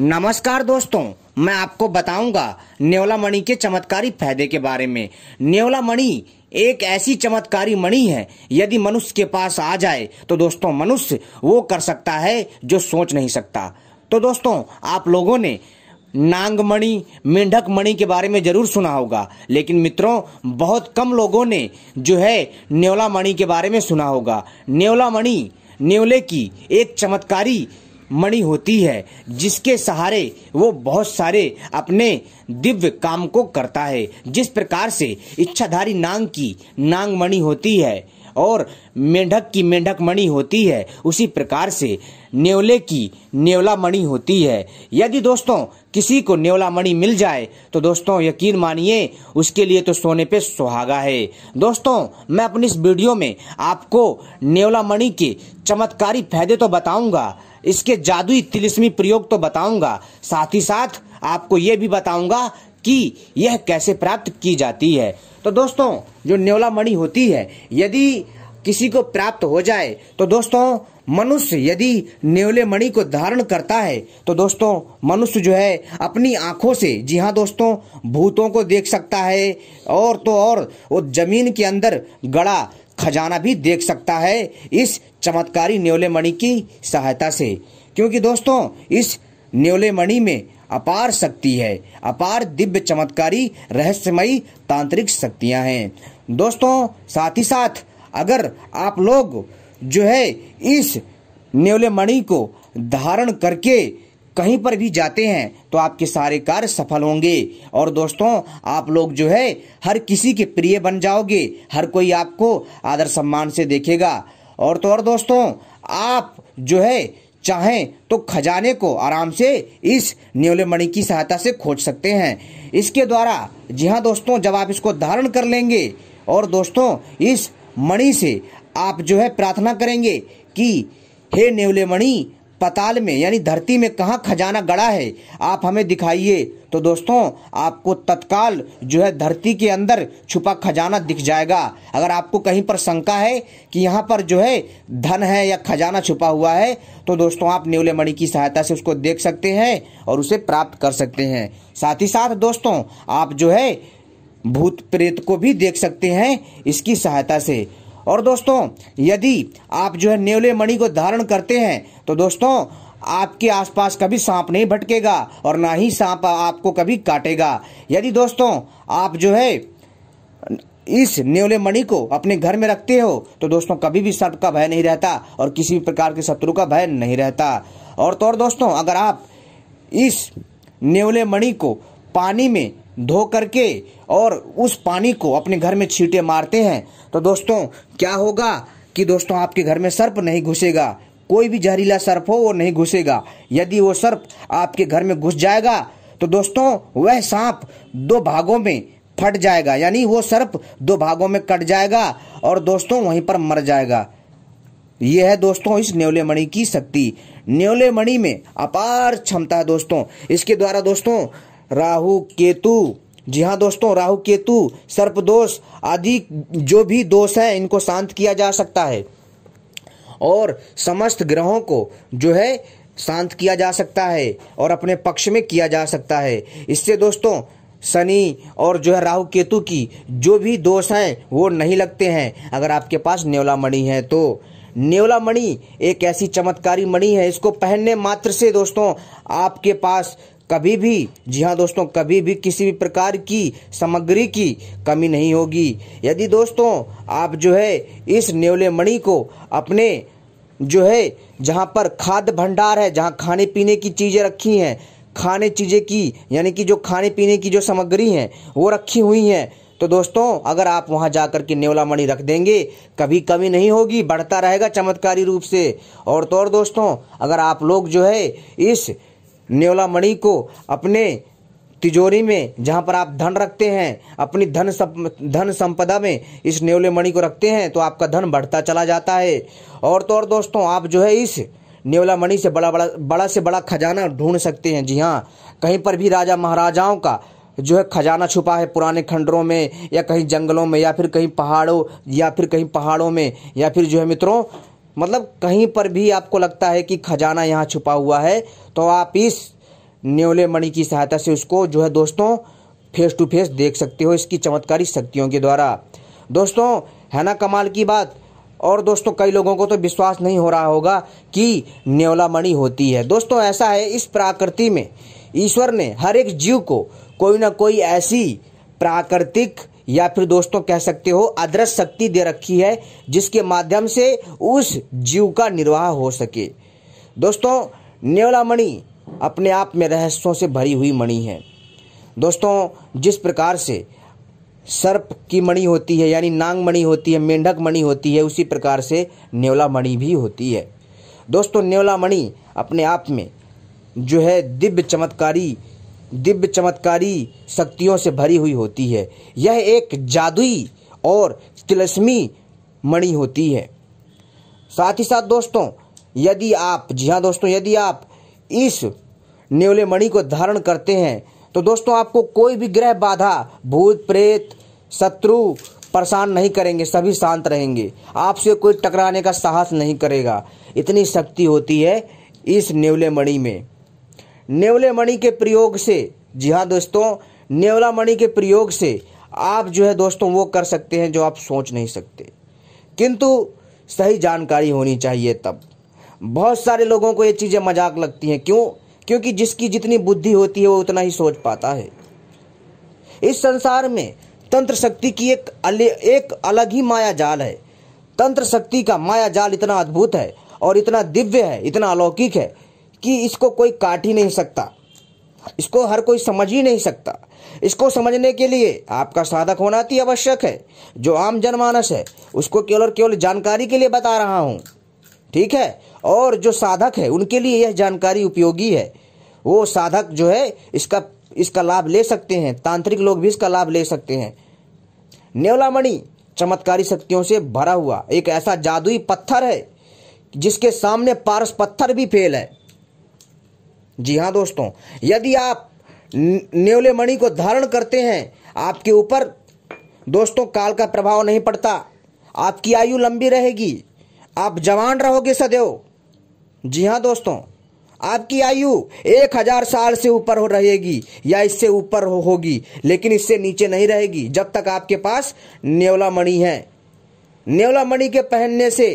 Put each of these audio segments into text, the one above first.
नमस्कार दोस्तों मैं आपको बताऊंगा नेवला मणि के चमत्कारी फायदे के बारे में नेवला मणि एक ऐसी चमत्कारी मणि है यदि मनुष्य के पास आ जाए तो दोस्तों मनुष्य वो कर सकता है जो सोच नहीं सकता तो दोस्तों आप लोगों ने नांग मणि मेंढक मणि के बारे में जरूर सुना होगा लेकिन मित्रों बहुत कम लोगों ने जो है नेवला मणि के बारे में सुना होगा नेवला मणि नेवले की एक चमत्कारी मणि होती है जिसके सहारे वो बहुत सारे अपने दिव्य काम को करता है जिस प्रकार से इच्छाधारी नांग की नांग मणि होती है और मेंढक की मेंढक मणि होती है उसी प्रकार से नेवले की नेवला मणि होती है यदि दोस्तों किसी को नेवला मणि मिल जाए तो दोस्तों यकीन मानिए उसके लिए तो सोने पे सुहागा है दोस्तों मैं अपनी इस वीडियो में आपको नेवला मणि के चमत्कारी फायदे तो बताऊंगा इसके जादुई तिलिस्मी प्रयोग तो बताऊंगा साथ ही साथ आपको ये भी बताऊंगा कि यह कैसे प्राप्त की जाती है तो दोस्तों जो न्योला मणि होती है यदि किसी को प्राप्त हो जाए तो दोस्तों मनुष्य यदि नेवले मणि को धारण करता है तो दोस्तों मनुष्य जो है अपनी आंखों से जी हाँ दोस्तों भूतों को देख सकता है और तो और वो जमीन के अंदर गड़ा खजाना भी देख सकता है इस चमत्कारी नेवले मणि की सहायता से क्योंकि दोस्तों इस नेवले मणि में अपार शक्ति है अपार दिव्य चमत्कारी रहस्यमयी तांत्रिक शक्तियां हैं दोस्तों साथ ही साथ अगर आप लोग जो है इस नेवले मणि को धारण करके कहीं पर भी जाते हैं तो आपके सारे कार्य सफल होंगे और दोस्तों आप लोग जो है हर किसी के प्रिय बन जाओगे हर कोई आपको आदर सम्मान से देखेगा और तो और दोस्तों आप जो है चाहें तो खजाने को आराम से इस न्योले मणि की सहायता से खोज सकते हैं इसके द्वारा जी हाँ दोस्तों जब आप इसको धारण कर लेंगे और दोस्तों इस मणि से आप जो है प्रार्थना करेंगे कि हे नेवले मणि पताल में यानी धरती में कहाँ खजाना गड़ा है आप हमें दिखाइए तो दोस्तों आपको तत्काल जो है धरती के अंदर छुपा खजाना दिख जाएगा अगर आपको कहीं पर शंका है कि यहाँ पर जो है धन है या खजाना छुपा हुआ है तो दोस्तों आप नेवले मणि की सहायता से उसको देख सकते हैं और उसे प्राप्त कर सकते हैं साथ ही साथ दोस्तों आप जो है भूत प्रेत को भी देख सकते हैं इसकी सहायता से और दोस्तों यदि आप जो है नेवले मणि को धारण करते हैं तो दोस्तों आपके आसपास कभी सांप नहीं भटकेगा और ना ही सांप आपको कभी काटेगा यदि दोस्तों आप जो है इस नेवले मणि को अपने घर में रखते हो तो दोस्तों कभी भी सर्प का भय नहीं रहता और किसी भी प्रकार के शत्रु का भय नहीं रहता और तो और दोस्तों अगर आप इस नेवले मणि को पानी में धो करके और उस पानी को अपने घर में छींटे मारते हैं तो दोस्तों क्या होगा कि दोस्तों आपके घर में सर्प नहीं घुसेगा कोई भी जहरीला सर्प हो वो नहीं घुसेगा यदि वो सर्प आपके घर में घुस जाएगा तो दोस्तों वह सांप दो भागों में फट जाएगा यानी वो सर्प दो भागों में कट जाएगा और दोस्तों वहीं पर मर जाएगा यह है दोस्तों इस न्योले मणि की शक्ति न्योले मणि में अपार क्षमता है दोस्तों इसके द्वारा दोस्तों राहु केतु जी हाँ दोस्तों राहु केतु सर्प दोष आदि जो भी दोष है इनको शांत किया जा सकता है और समस्त ग्रहों को जो है शांत किया जा सकता है और अपने पक्ष में किया जा सकता है इससे दोस्तों शनि और जो है राहु केतु की जो भी दोष हैं वो नहीं लगते हैं अगर आपके पास नेवला मणि है तो नेवला मणि एक ऐसी चमत्कारी मणि है इसको पहनने मात्र से दोस्तों आपके पास कभी भी जी हाँ दोस्तों कभी भी किसी भी प्रकार की सामग्री की कमी नहीं होगी यदि दोस्तों आप जो है इस नेवले मणि को अपने जो है जहाँ पर खाद्य भंडार है जहाँ खाने पीने की चीज़ें रखी हैं खाने चीज़ें की यानी कि जो खाने पीने की जो सामग्री हैं वो रखी हुई हैं तो दोस्तों अगर आप वहां जाकर के नेवला मणि रख देंगे कभी कमी नहीं होगी बढ़ता रहेगा चमत्कारी रूप से और तो और दोस्तों अगर आप लोग जो है इस नेवला मणि को अपने तिजोरी में जहाँ पर आप धन रखते हैं अपनी धन सप, धन संपदा में इस नेवले मणि को रखते हैं तो आपका धन बढ़ता चला जाता है और तो और दोस्तों आप जो है इस नेवला मणि से बड़ा बड़ा बड़ा से बड़ा खजाना ढूंढ सकते हैं जी हाँ कहीं पर भी राजा महाराजाओं का जो है खजाना छुपा है पुराने खंडरों में या कहीं जंगलों में या फिर कहीं पहाड़ों या फिर कहीं पहाड़ों में या फिर जो है मित्रों मतलब कहीं पर भी आपको लगता है कि खजाना यहाँ छुपा हुआ है तो आप इस न्योले मणि की सहायता से उसको जो है दोस्तों फेस टू फेस देख सकते हो इसकी चमत्कारी शक्तियों के द्वारा दोस्तों है ना कमाल की बात और दोस्तों कई लोगों को तो विश्वास नहीं हो रहा होगा कि न्योला मणि होती है दोस्तों ऐसा है इस प्राकृति में ईश्वर ने हर एक जीव को कोई ना कोई ऐसी प्राकृतिक या फिर दोस्तों कह सकते हो अदृश्य शक्ति दे रखी है जिसके माध्यम से उस जीव का निर्वाह हो सके दोस्तों नेवला मणि अपने आप में रहस्यों से भरी हुई मणि है दोस्तों जिस प्रकार से सर्प की मणि होती है यानी नांग मणि होती है मेंढक मणि होती है उसी प्रकार से नेवला मणि भी होती है दोस्तों नेवला मणि अपने आप में जो है दिव्य चमत्कारी दिव्य चमत्कारी शक्तियों से भरी हुई होती है यह एक जादुई और तिलस्मी मणि होती है साथ ही साथ दोस्तों यदि आप जी हाँ दोस्तों यदि आप इस नेवले मणि को धारण करते हैं तो दोस्तों आपको कोई भी ग्रह बाधा भूत प्रेत शत्रु परेशान नहीं करेंगे सभी शांत रहेंगे आपसे कोई टकराने का साहस नहीं करेगा इतनी शक्ति होती है इस नेवले मणि में नेवले मणि के प्रयोग से जी हाँ दोस्तों नेवला मणि के प्रयोग से आप जो है दोस्तों वो कर सकते हैं जो आप सोच नहीं सकते किंतु सही जानकारी होनी चाहिए तब बहुत सारे लोगों को ये चीज़ें मजाक लगती हैं क्यों क्योंकि जिसकी जितनी बुद्धि होती है वो उतना ही सोच पाता है इस संसार में तंत्र शक्ति की एक अले, एक अलग ही माया जाल है तंत्र शक्ति का माया जाल इतना अद्भुत है और इतना दिव्य है इतना अलौकिक है कि इसको कोई काट ही नहीं सकता इसको हर कोई समझ ही नहीं सकता इसको समझने के लिए आपका साधक होना अति आवश्यक है जो आम जनमानस है उसको केवल और केवल जानकारी के लिए बता रहा हूँ ठीक है और जो साधक है उनके लिए यह जानकारी उपयोगी है वो साधक जो है इसका इसका लाभ ले सकते हैं तांत्रिक लोग भी इसका लाभ ले सकते हैं नेवलामणि चमत्कारी शक्तियों से भरा हुआ एक ऐसा जादुई पत्थर है जिसके सामने पारस पत्थर भी फेल है जी हाँ दोस्तों यदि आप नेवले मणि को धारण करते हैं आपके ऊपर दोस्तों काल का प्रभाव नहीं पड़ता आपकी आयु लंबी रहेगी आप जवान रहोगे सदैव जी हाँ दोस्तों आपकी आयु एक हजार साल से ऊपर हो रहेगी या इससे ऊपर हो होगी लेकिन इससे नीचे नहीं रहेगी जब तक आपके पास नेवला मणि है नेवला मणि के पहनने से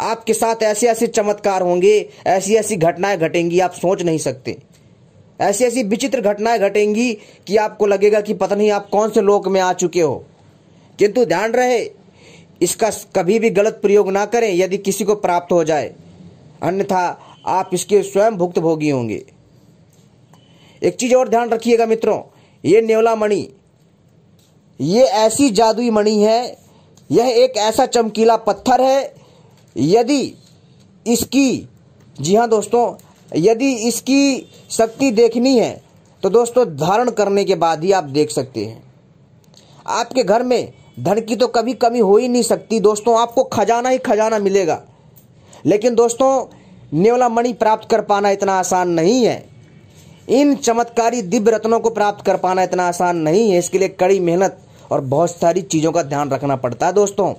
आपके साथ ऐसे ऐसे चमत्कार होंगे ऐसी ऐसी घटनाएं घटेंगी आप सोच नहीं सकते ऐसी ऐसी विचित्र घटनाएं घटेंगी कि आपको लगेगा कि पता नहीं आप कौन से लोक में आ चुके हो किंतु ध्यान रहे इसका कभी भी गलत प्रयोग ना करें यदि किसी को प्राप्त हो जाए अन्यथा आप इसके स्वयं भुक्त भोगी होंगे एक चीज और ध्यान रखिएगा मित्रों ये नेवला मणि ये ऐसी जादुई मणि है यह एक ऐसा चमकीला पत्थर है यदि इसकी जी हाँ दोस्तों यदि इसकी शक्ति देखनी है तो दोस्तों धारण करने के बाद ही आप देख सकते हैं आपके घर में धन की तो कभी कमी हो ही नहीं सकती दोस्तों आपको खजाना ही खजाना मिलेगा लेकिन दोस्तों नेवला मणि प्राप्त कर पाना इतना आसान नहीं है इन चमत्कारी दिव्य रत्नों को प्राप्त कर पाना इतना आसान नहीं है इसके लिए कड़ी मेहनत और बहुत सारी चीज़ों का ध्यान रखना पड़ता है दोस्तों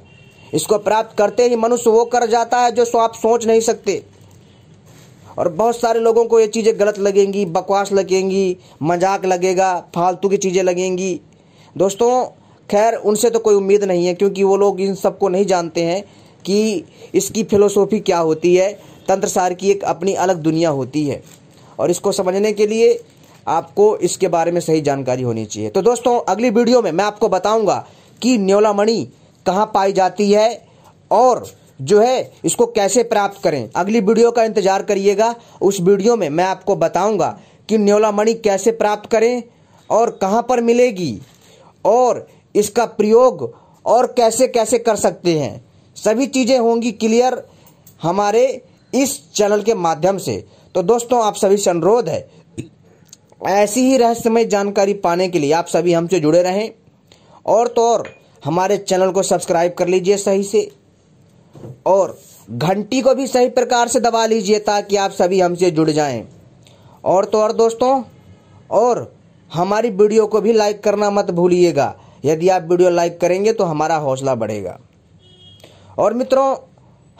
इसको प्राप्त करते ही मनुष्य वो कर जाता है जो आप सोच नहीं सकते और बहुत सारे लोगों को ये चीज़ें गलत लगेंगी बकवास लगेंगी मजाक लगेगा फालतू की चीज़ें लगेंगी दोस्तों खैर उनसे तो कोई उम्मीद नहीं है क्योंकि वो लोग इन सबको नहीं जानते हैं कि इसकी फिलोसॉफी क्या होती है तंत्रसार की एक अपनी अलग दुनिया होती है और इसको समझने के लिए आपको इसके बारे में सही जानकारी होनी चाहिए तो दोस्तों अगली वीडियो में मैं आपको बताऊंगा कि न्योलामणि कहाँ पाई जाती है और जो है इसको कैसे प्राप्त करें अगली वीडियो का इंतजार करिएगा उस वीडियो में मैं आपको बताऊंगा कि न्योला मणि कैसे प्राप्त करें और कहाँ पर मिलेगी और इसका प्रयोग और कैसे कैसे कर सकते हैं सभी चीज़ें होंगी क्लियर हमारे इस चैनल के माध्यम से तो दोस्तों आप सभी से अनुरोध है ऐसी ही रहस्यमय जानकारी पाने के लिए आप सभी हमसे जुड़े रहें और तो और हमारे चैनल को सब्सक्राइब कर लीजिए सही से और घंटी को भी सही प्रकार से दबा लीजिए ताकि आप सभी हमसे जुड़ जाएं और तो और दोस्तों और हमारी वीडियो को भी लाइक करना मत भूलिएगा यदि आप वीडियो लाइक करेंगे तो हमारा हौसला बढ़ेगा और मित्रों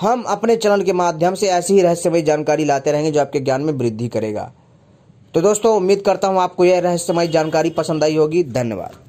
हम अपने चैनल के माध्यम से ऐसी ही रहस्यमय जानकारी लाते रहेंगे जो आपके ज्ञान में वृद्धि करेगा तो दोस्तों उम्मीद करता हूँ आपको यह रहस्यमय जानकारी पसंद आई होगी धन्यवाद